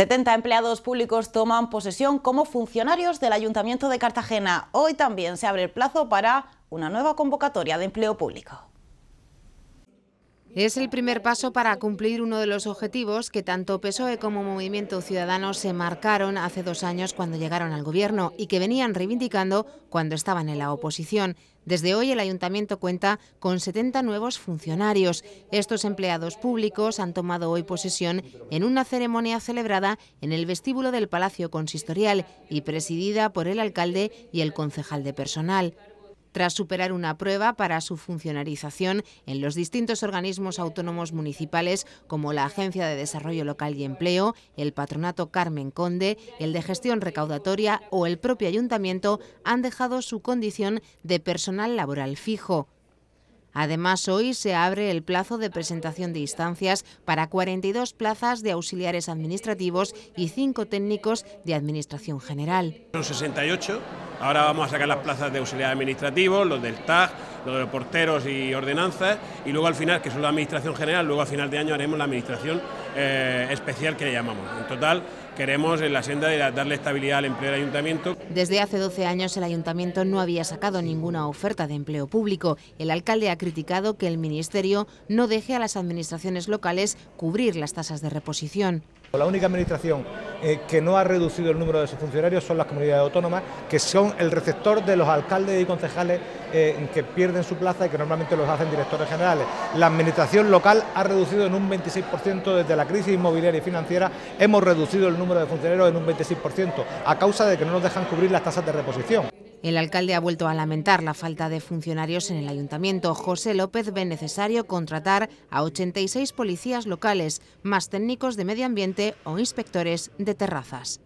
70 empleados públicos toman posesión como funcionarios del Ayuntamiento de Cartagena. Hoy también se abre el plazo para una nueva convocatoria de empleo público. Es el primer paso para cumplir uno de los objetivos que tanto PSOE como Movimiento Ciudadano se marcaron hace dos años cuando llegaron al gobierno y que venían reivindicando cuando estaban en la oposición. Desde hoy el ayuntamiento cuenta con 70 nuevos funcionarios. Estos empleados públicos han tomado hoy posesión en una ceremonia celebrada en el vestíbulo del Palacio Consistorial y presidida por el alcalde y el concejal de personal tras superar una prueba para su funcionarización en los distintos organismos autónomos municipales como la Agencia de Desarrollo Local y Empleo, el Patronato Carmen Conde, el de Gestión Recaudatoria o el propio Ayuntamiento han dejado su condición de personal laboral fijo. Además, hoy se abre el plazo de presentación de instancias para 42 plazas de auxiliares administrativos y 5 técnicos de Administración General. Son 68, ahora vamos a sacar las plazas de auxiliares administrativos, los del TAG, los de porteros y ordenanzas, y luego al final, que son la Administración General, luego a final de año haremos la Administración eh, especial que le llamamos. En total, queremos en la senda de darle estabilidad al empleo del ayuntamiento. Desde hace 12 años el ayuntamiento no había sacado ninguna oferta de empleo público. El alcalde ha criticado que el ministerio no deje a las administraciones locales cubrir las tasas de reposición. La única administración eh, que no ha reducido el número de sus funcionarios son las comunidades autónomas, que son el receptor de los alcaldes y concejales eh, que pierden su plaza y que normalmente los hacen directores generales. La administración local ha reducido en un 26% desde la la crisis inmobiliaria y financiera, hemos reducido el número de funcionarios en un 26% a causa de que no nos dejan cubrir las tasas de reposición. El alcalde ha vuelto a lamentar la falta de funcionarios en el ayuntamiento. José López ve necesario contratar a 86 policías locales, más técnicos de medio ambiente o inspectores de terrazas.